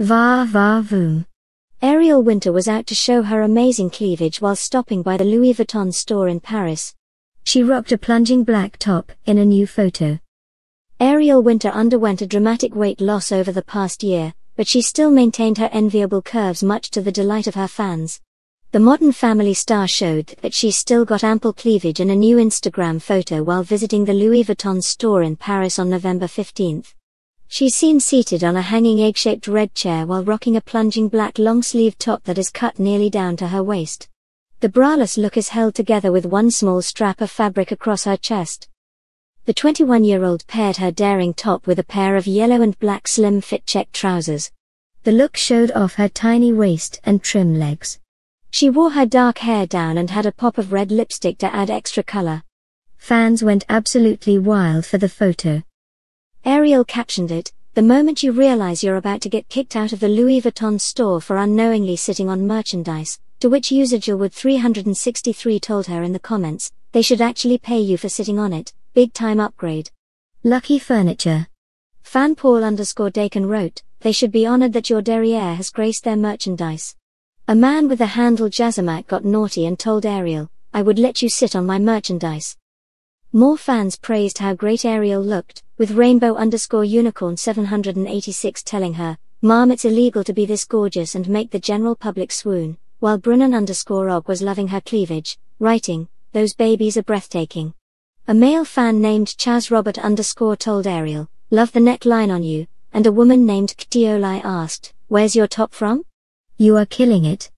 Va va voom. Ariel Winter was out to show her amazing cleavage while stopping by the Louis Vuitton store in Paris. She rocked a plunging black top in a new photo. Ariel Winter underwent a dramatic weight loss over the past year, but she still maintained her enviable curves much to the delight of her fans. The modern family star showed that she still got ample cleavage in a new Instagram photo while visiting the Louis Vuitton store in Paris on November 15. She's seen seated on a hanging egg-shaped red chair while rocking a plunging black long-sleeved top that is cut nearly down to her waist. The braless look is held together with one small strap of fabric across her chest. The 21-year-old paired her daring top with a pair of yellow and black slim fit check trousers. The look showed off her tiny waist and trim legs. She wore her dark hair down and had a pop of red lipstick to add extra color. Fans went absolutely wild for the photo. Ariel captioned it, the moment you realize you're about to get kicked out of the Louis Vuitton store for unknowingly sitting on merchandise, to which user Jillwood363 told her in the comments, they should actually pay you for sitting on it, big time upgrade. Lucky furniture. Fan Paul underscore Dakin wrote, they should be honored that your derriere has graced their merchandise. A man with the handle Jazamak got naughty and told Ariel, I would let you sit on my merchandise. More fans praised how great Ariel looked, with rainbow underscore unicorn 786 telling her, Mom it's illegal to be this gorgeous and make the general public swoon, while Brunnen underscore og was loving her cleavage, writing, those babies are breathtaking. A male fan named Chaz Robert underscore told Ariel, love the neckline on you, and a woman named Ktioli asked, where's your top from? You are killing it.